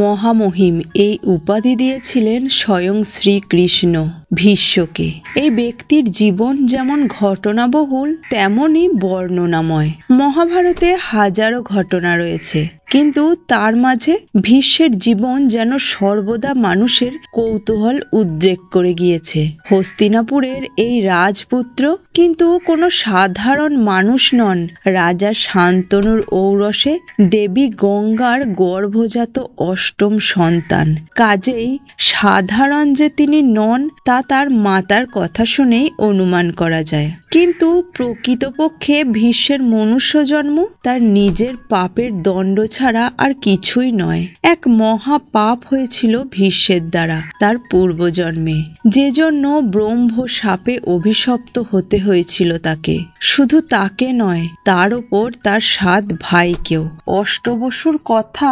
মহামহিম এই উপাধি দিয়েছিলেন স্বয়ং শ্রীকৃষ্ণ ভীষ্মকে এই ব্যক্তির জীবন যেমন ঘটনাবহুল তেমনই বর্ণনাময় মহাভারতে হাজারো ঘটনা রয়েছে কিন্তু তার মাঝে ভীষ্মের জীবন যেন সর্বদা মানুষের কৌতূহল উদ্রেক করে গিয়েছে হস্তিনাপুরের এই রাজপুত্র কিন্তু কোনো সাধারণ মানুষ নন রাজা শান্তনুর ঔরসে দেবী গঙ্গার গর্ভজাত অষ্টম সন্তান কাজেই সাধারণ যে তিনি নন তা তার মাতার কথা শুনেই অনুমান করা যায় কিন্তু প্রকৃতপক্ষে ভীষ্মের মনুষ্য জন্ম তার নিজের পাপের দণ্ড ছাড়া আর কিছুই নয় এক মহা পাপ হয়েছিল ভীষ্মের দ্বারা তার পূর্বজন্মে যে জন্য ব্রহ্ম সাপে অভিশপ্ত হতে হয়েছিল তাকে শুধু তাকে নয় তার ওপর তার সাত ভাইকেও অষ্টবসুর কথা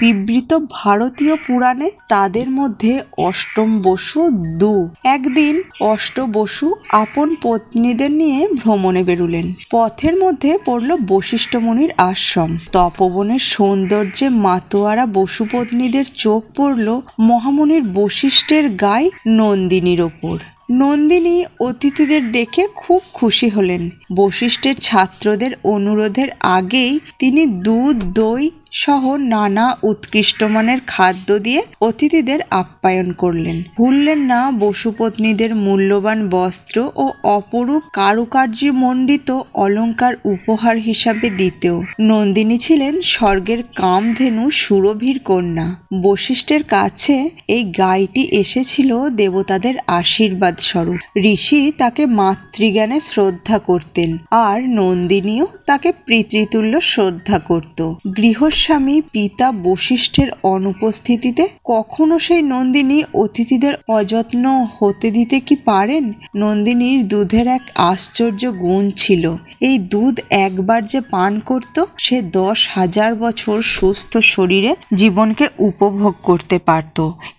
বিবৃত ভারতীয় পুরাণে তাদের মধ্যে অষ্টম বসু দু একদিন অষ্ট বসু আপন পত্নীদের নিয়ে ভ্রমণে বেরুলেন পথের মধ্যে পড়ল বশিষ্ঠ মুনির আশ্রম তপবনের সৌন্দর্যে মাতোয়ারা বসু পত্নীদের চোখ পড়ল মহামুনির বশিষ্ঠের গায়ে নন্দিনীর ওপর নন্দিনী অতিথিদের দেখে খুব খুশি হলেন বশিষ্ঠের ছাত্রদের অনুরোধের আগেই তিনি দুধ দই সহ নানা উৎকৃষ্টমানের খাদ্য দিয়ে অতিথিদের আপ্যায়ন করলেন ভুললেন না বসুপত্নীদের মূল্যবান বস্ত্র ও অপরূপ কারুকার্য মণ্ডিত অলঙ্কার উপহার হিসাবে দিতেও নন্দিনী ছিলেন স্বর্গের কামধেনু সুরভীর কন্যা বশিষ্ঠের কাছে এই গাইটি এসেছিল দেবতাদের আশীর্বাদ স্বরূপ ঋষি তাকে মাতৃজ্ঞানে শ্রদ্ধা করতেন আর নন্দিনীও তাকে পিতৃতুল্য শ্রদ্ধা করত গৃহ স্বামী পিতা বশিষ্ঠের অনুপস্থিতিতে কখনো সেই নন্দিনী অতিথিদের অযত্ন হতে দিতে কি পারেন নন্দিনীর দুধের এক আশ্চর্য গুণ ছিল এই দুধ একবার যে পান করত সে দশ হাজার বছর সুস্থ শরীরে জীবনকে উপভোগ করতে পারত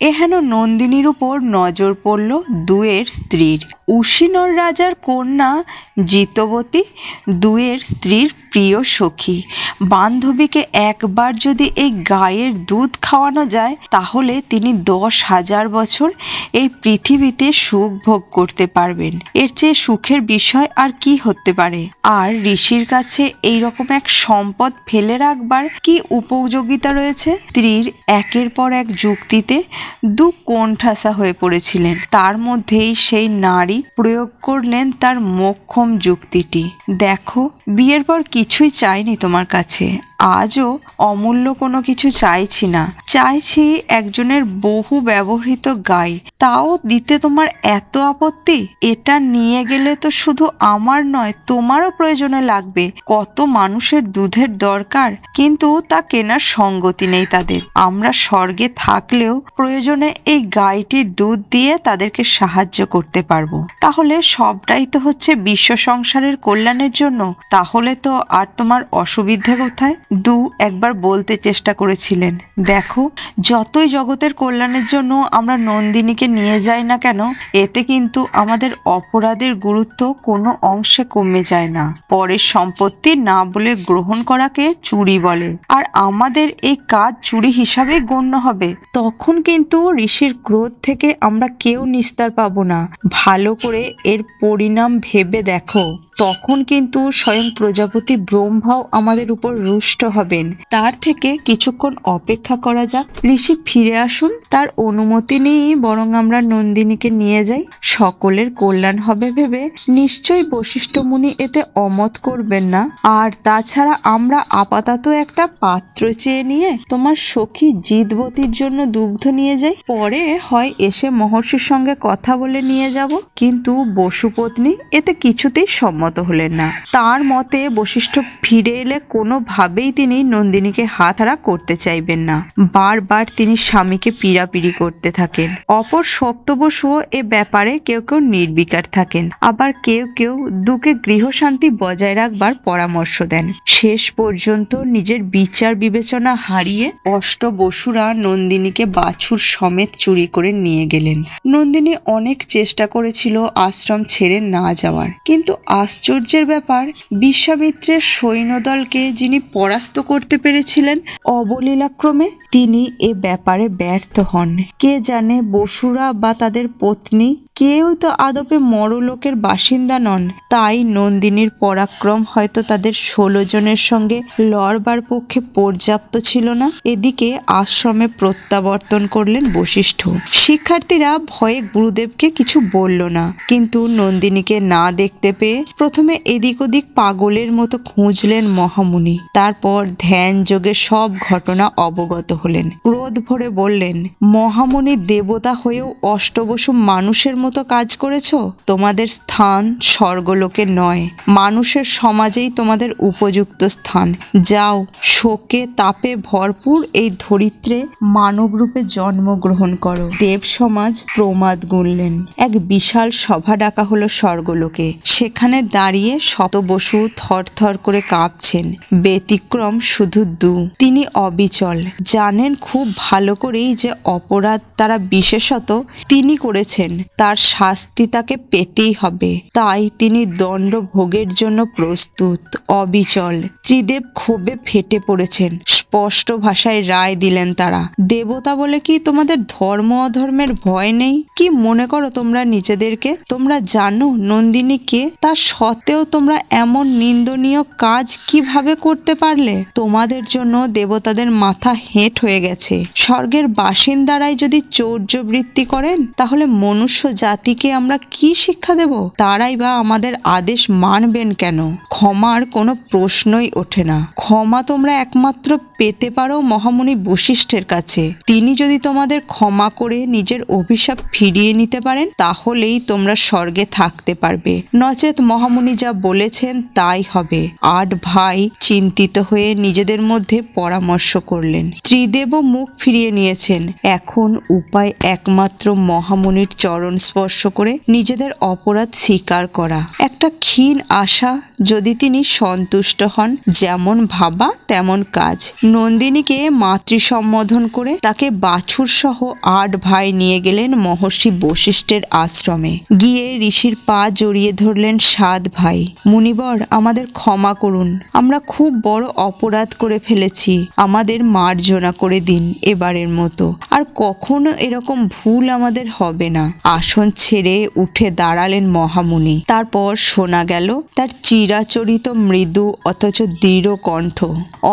এহেন নন্দিনীর উপর নজর পড়ল দুয়ের স্ত্রীর উশিনর রাজার কন্যা জিতবতী দুয়ের স্ত্রীর প্রিয় সখী বান্ধবীকে একবার যদি এই গায়ের দুধ খাওয়ানো যায় তাহলে তিনি দশ হাজার বছর এই পৃথিবীতে সুখ ভোগ করতে পারবেন এর চেয়ে সুখের বিষয় আর কি হতে পারে আর ঋষির কাছে এই রকম এক সম্পদ ফেলে রাখবার কি উপযোগিতা রয়েছে স্ত্রীর একের পর এক যুক্তিতে দু কোণঠাসা হয়ে পড়েছিলেন তার মধ্যেই সেই নারী প্রয়োগ করলেন তার মোক্ষম যুক্তিটি দেখো বিয়ের পর কি কিছুই চাইনি তোমার কাছে আজও অমূল্য কোনো কিছু চাইছি না চাইছি একজনের বহু ব্যবহৃত গাই তাও দিতে তোমার এত আপত্তি এটা নিয়ে গেলে তো শুধু আমার নয় তোমারও প্রয়োজনে লাগবে কত মানুষের দুধের দরকার কিন্তু তা কেনার সঙ্গতি নেই তাদের আমরা স্বর্গে থাকলেও প্রয়োজনে এই গাইটির দুধ দিয়ে তাদেরকে সাহায্য করতে পারবো তাহলে সবটাই তো হচ্ছে বিশ্ব সংসারের কল্যাণের জন্য তাহলে তো আর তোমার অসুবিধে কোথায় দু একবার বলতে চেষ্টা করেছিলেন দেখো যতই জগতের কল্যাণের জন্য আমরা নন্দিনীকে নিয়ে যাই না কেন এতে কিন্তু আমাদের অপরাধের গুরুত্ব কোনো অংশে কমে যায় না পরের সম্পত্তি না বলে গ্রহণ করাকে চুরি বলে আর আমাদের এই কাজ চুরি হিসাবে গণ্য হবে তখন কিন্তু ঋষির ক্রোধ থেকে আমরা কেউ নিস্তার পাবো না ভালো করে এর পরিণাম ভেবে দেখো তখন কিন্তু স্বয়ং প্রজাপতি ব্রহ্মাও আমাদের উপর রুষ্ট হবেন তার থেকে কিছুক্ষণ অপেক্ষা করা যাক ঋষি ফিরে আসুন তার অনুমতি নিয়েই বরং আমরা নন্দিনীকে নিয়ে যাই সকলের কল্যাণ হবে ভেবে নিশ্চয়ই বশিষ্ঠ মুনি এতে অমত করবেন না আর তাছাড়া আমরা আপাতত একটা পাত্র চেয়ে নিয়ে তোমার সখী জিতবতীর জন্য দুগ্ধ নিয়ে যাই পরে হয় এসে মহর্ষির সঙ্গে কথা বলে নিয়ে যাব কিন্তু বসুপত্নী এতে কিছুতেই সম্ভব সম্মত হলেন না তার মতে বশিষ্ঠ ফিরে এলে কোনোভাবেই তিনি নন্দিনীকে হাতহারা করতে চাইবেন না বারবার তিনি স্বামীকে পিড়াপিড়ি করতে থাকেন অপর সপ্তবসুও এ ব্যাপারে কেউ কেউ নির্বিকার থাকেন আবার কেউ কেউ দুকে গৃহশান্তি বজায় রাখবার পরামর্শ দেন শেষ পর্যন্ত নিজের বিচার বিবেচনা হারিয়ে অষ্ট বসুরা নন্দিনীকে বাছুর সমেত চুরি করে নিয়ে গেলেন নন্দিনী অনেক চেষ্টা করেছিল আশ্রম ছেড়ে না যাওয়ার কিন্তু আশ্রম আশ্চর্যের ব্যাপার বিশ্বামিত্রের সৈন্যদলকে যিনি পরাস্ত করতে পেরেছিলেন অবলীলাক্রমে তিনি এ ব্যাপারে ব্যর্থ হন কে জানে বসুরা বা তাদের পত্নী কেউ তো আদপে মরলোকের বাসিন্দা নন তাই নন্দিনীর পরাক্রম হয়তো তাদের ষোলো জনের সঙ্গে লড়বার পক্ষে পর্যাপ্ত ছিল না এদিকে আশ্রমে প্রত্যাবর্তন করলেন বশিষ্ঠ শিক্ষার্থীরা ভয়ে গুরুদেবকে কিছু বলল না কিন্তু নন্দিনীকে না দেখতে পেয়ে প্রথমে এদিক ওদিক পাগলের মতো খুঁজলেন মহামুনি তারপর ধ্যান যোগে সব ঘটনা অবগত হলেন ক্রোধ ভরে বললেন মহামুনি দেবতা হয়েও অষ্টবসু মানুষের মতো কাজ করেছ তোমাদের স্থান স্বর্গলোকে নয় মানুষের সমাজেই তোমাদের উপযুক্ত স্থান যাও শোকে তাপে ভরপুর এই ধরিত্রে মানবরূপে জন্মগ্রহণ করো দেব সমাজ প্রমাদ গুনলেন এক বিশাল সভা ডাকা হলো স্বর্গলোকে সেখানে দাঁড়িয়ে শতবসু থরথর করে কাঁপছেন ব্যতিক্রম শুধু দু তিনি অবিচল জানেন খুব ভালো করেই যে অপরাধ তারা বিশেষত তিনি করেছেন তার তার শাস্তি তাকে পেতেই হবে তাই তিনি দণ্ড ভোগের জন্য প্রস্তুত অবিচল ত্রিদেব ক্ষোভে ফেটে পড়েছেন স্পষ্ট ভাষায় রায় দিলেন তারা দেবতা বলে কি তোমাদের ধর্ম অধর্মের ভয় নেই কি মনে করো তোমরা নিজেদেরকে তোমরা জানো নন্দিনী কে তা সত্ত্বেও তোমরা এমন নিন্দনীয় কাজ কিভাবে করতে পারলে তোমাদের জন্য দেবতাদের মাথা হেঁট হয়ে গেছে স্বর্গের বাসিন্দারাই যদি চৌর্যবৃত্তি করেন তাহলে মনুষ্য জাতিকে আমরা কি শিক্ষা দেব তারাই বা আমাদের আদেশ মানবেন কেন ক্ষমার কোনো প্রশ্নই ওঠে না ক্ষমা তোমরা একমাত্র পেতে পারো মহামুনি বশিষ্ঠের কাছে তিনি যদি তোমাদের ক্ষমা করে নিজের অভিশাপ ফিরিয়ে নিতে পারেন তাহলেই তোমরা স্বর্গে থাকতে পারবে নচেত মহামণি যা বলেছেন তাই হবে আট ভাই চিন্তিত হয়ে নিজেদের মধ্যে পরামর্শ করলেন ত্রিদেবও মুখ ফিরিয়ে নিয়েছেন এখন উপায় একমাত্র মহামুনির চরণ স্পর্শ করে নিজেদের অপরাধ স্বীকার করা একটা ক্ষীণ আশা যদি তিনি সন্তুষ্ট হন যেমন ভাবা তেমন কাজ নন্দিনীকে মাতৃ সম্বোধন করে তাকে বাছুর সহ আট ভাই নিয়ে গেলেন মহর্ষি বশিষ্ঠের আশ্রমে গিয়ে ঋষির পা জড়িয়ে ধরলেন সাত ভাই মুনিবর আমাদের ক্ষমা করুন আমরা খুব বড় অপরাধ করে ফেলেছি আমাদের মার্জনা করে দিন এবারের মতো আর কখনো এরকম ভুল আমাদের হবে না আসন ছেড়ে উঠে দাঁড়ালেন মহামুনি তারপর শোনা গেল তার চিরাচরিত মৃদু অথচ দৃঢ় কণ্ঠ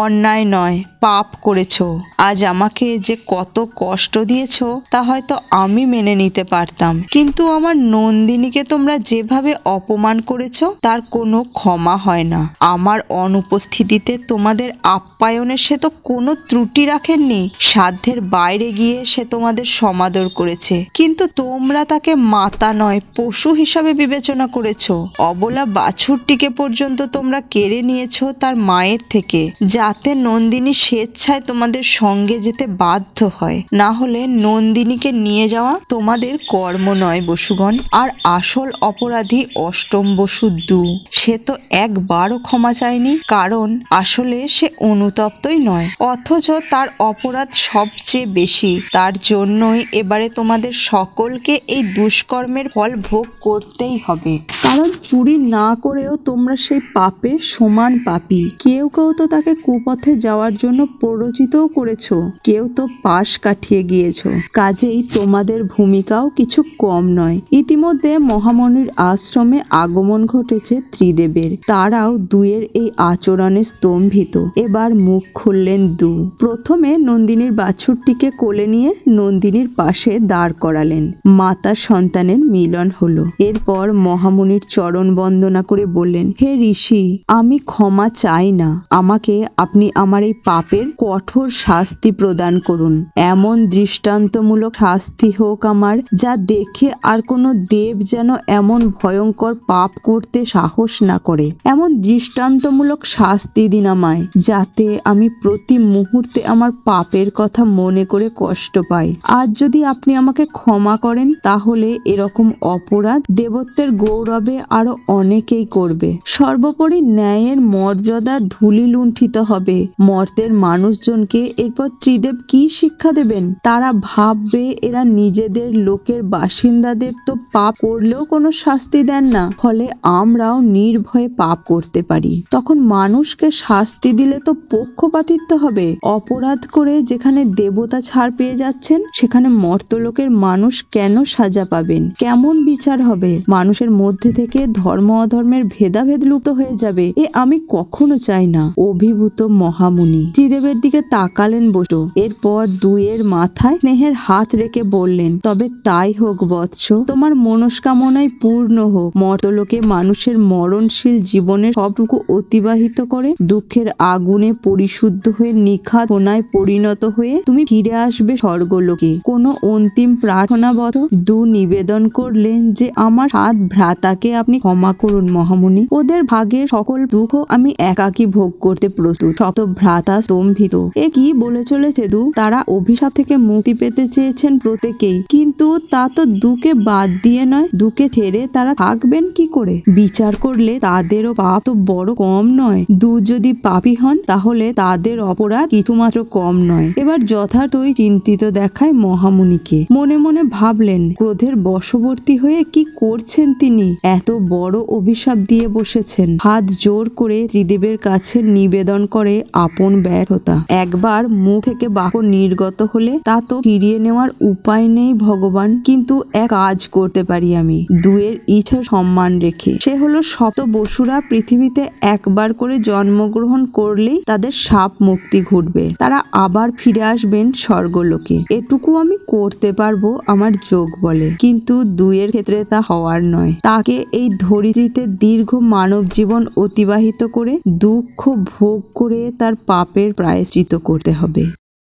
অন্যায় নয় পাপ করেছো আজ আমাকে যে কত কষ্ট দিয়েছ তা হয়তো আমি মেনে নিতে পারতাম কিন্তু আমার নন্দিনীকে তোমরা যেভাবে অপমান করেছ তার কোনো ক্ষমা হয় না আমার অনুপস্থিতিতে তোমাদের আপ্যায়নে সে তো কোনো ত্রুটি রাখেননি সাধ্যের বাইরে গিয়ে সে তোমাদের সমাদর করেছে কিন্তু তোমরা তাকে মাতা নয় পশু হিসাবে বিবেচনা করেছ অবলা বাছুরটিকে পর্যন্ত তোমরা কেড়ে নিয়েছ তার মায়ের থেকে যাতে নন্দিনী নন্দিনী স্বেচ্ছায় তোমাদের সঙ্গে যেতে বাধ্য হয় না হলে নন্দিনীকে নিয়ে যাওয়া তোমাদের কর্ম নয় বসুগণ আর আসল অপরাধী অষ্টম বসু দু সে তো একবারও ক্ষমা চায়নি কারণ আসলে সে অনুতপ্তই নয় অথচ তার অপরাধ সবচেয়ে বেশি তার জন্যই এবারে তোমাদের সকলকে এই দুষ্কর্মের ফল ভোগ করতেই হবে কারণ চুরি না করেও তোমরা সেই পাপে সমান পাপি কেউ কেউ তো তাকে কুপথে যাওয়ার জন্য প্ররোচিতও করেছ কেউ তো পাশ কাটিয়ে গিয়েছ কাজেই তোমাদের ভূমিকাও কিছু কম নয় ইতিমধ্যে মহামনির আশ্রমে আগমন ঘটেছে ত্রিদেবের তারাও দুয়ের এই আচরণে স্তম্ভিত এবার মুখ খুললেন দু প্রথমে নন্দিনীর বাছুরটিকে কোলে নিয়ে নন্দিনীর পাশে দাঁড় করালেন মাতা সন্তানের মিলন হলো এরপর মহামনির চরণ বন্দনা করে বললেন হে ঋষি আমি ক্ষমা চাই না আমাকে আপনি আমার এই পাপের কঠোর শাস্তি প্রদান করুন এমন দৃষ্টান্তমূলক শাস্তি হোক আমার যা দেখে আর কোনো দেব যেন এমন ভয়ঙ্কর পাপ করতে সাহস না করে এমন দৃষ্টান্তমূলক শাস্তি দিন আমায় যাতে আমি প্রতি মুহূর্তে আমার পাপের কথা মনে করে কষ্ট পাই আর যদি আপনি আমাকে ক্ষমা করেন তাহলে এরকম অপরাধ দেবত্বের গৌরবে আরো অনেকেই করবে সর্বোপরি ন্যায়ের মর্যাদা ধুলি লুণ্ঠিত হবে মর্তে ভারতের মানুষজনকে এরপর ত্রিদেব কি শিক্ষা দেবেন তারা ভাববে এরা নিজেদের লোকের বাসিন্দাদের তো পাপ করলেও কোনো শাস্তি দেন না ফলে আমরাও নির্ভয়ে পাপ করতে পারি তখন মানুষকে শাস্তি দিলে তো পক্ষপাতিত্ব হবে অপরাধ করে যেখানে দেবতা ছাড় পেয়ে যাচ্ছেন সেখানে মর্তলোকের মানুষ কেন সাজা পাবেন কেমন বিচার হবে মানুষের মধ্যে থেকে ধর্ম অধর্মের ভেদাভেদ লুপ্ত হয়ে যাবে এ আমি কখনো চাই না অভিভূত মহামুনি পিতৃদেবের দিকে তাকালেন বসু এরপর দুয়ের মাথায় স্নেহের হাত রেখে বললেন তবে তাই হোক বৎস তোমার মনস্কামনায় পূর্ণ হোক মর্তলোকে মানুষের মরণশীল জীবনের সবটুকু অতিবাহিত করে দুঃখের আগুনে পরিশুদ্ধ হয়ে নিখাত কোনায় পরিণত হয়ে তুমি ফিরে আসবে স্বর্গলোকে কোনো অন্তিম প্রার্থনা বধ দু নিবেদন করলেন যে আমার সাত ভ্রাতাকে আপনি ক্ষমা করুন মহামুনি ওদের ভাগের সকল দুঃখ আমি একাকি ভোগ করতে প্রস্তুত শত ভ্রাতা স্তম্ভিত এ কি বলে চলেছে দু তারা অভিশাপ থেকে মুক্তি পেতে চেয়েছেন প্রত্যেকেই কিন্তু তা তো দুকে বাদ দিয়ে নয় দুকে ছেড়ে তারা থাকবেন কি করে বিচার করলে তাদেরও পাপ তো বড় কম নয় দু যদি পাপি হন তাহলে তাদের অপরাধ কিছুমাত্র কম নয় এবার যথার্থই চিন্তিত দেখায় মহামুনিকে মনে মনে ভাবলেন ক্রোধের বশবর্তী হয়ে কি করছেন তিনি এত বড় অভিশাপ দিয়ে বসেছেন হাত জোর করে ত্রিদেবের কাছে নিবেদন করে আপন ব্যর্থতা একবার মুখ থেকে বাক্য নির্গত হলে তা তো ফিরিয়ে নেওয়ার উপায় নেই ভগবান কিন্তু এক কাজ করতে পারি আমি দুয়ের ইচ্ছা সম্মান রেখে সে হলো শত বসুরা পৃথিবীতে একবার করে জন্মগ্রহণ করলেই তাদের সাপ মুক্তি ঘটবে তারা আবার ফিরে আসবেন স্বর্গলোকে এটুকু আমি করতে পারবো আমার যোগ বলে কিন্তু দুয়ের ক্ষেত্রে তা হওয়ার নয় তাকে এই ধরিত্রীতে দীর্ঘ মানব জীবন অতিবাহিত করে দুঃখ ভোগ করে তার পাপে শিল্পের প্রায়শ্চিত্ত করতে হবে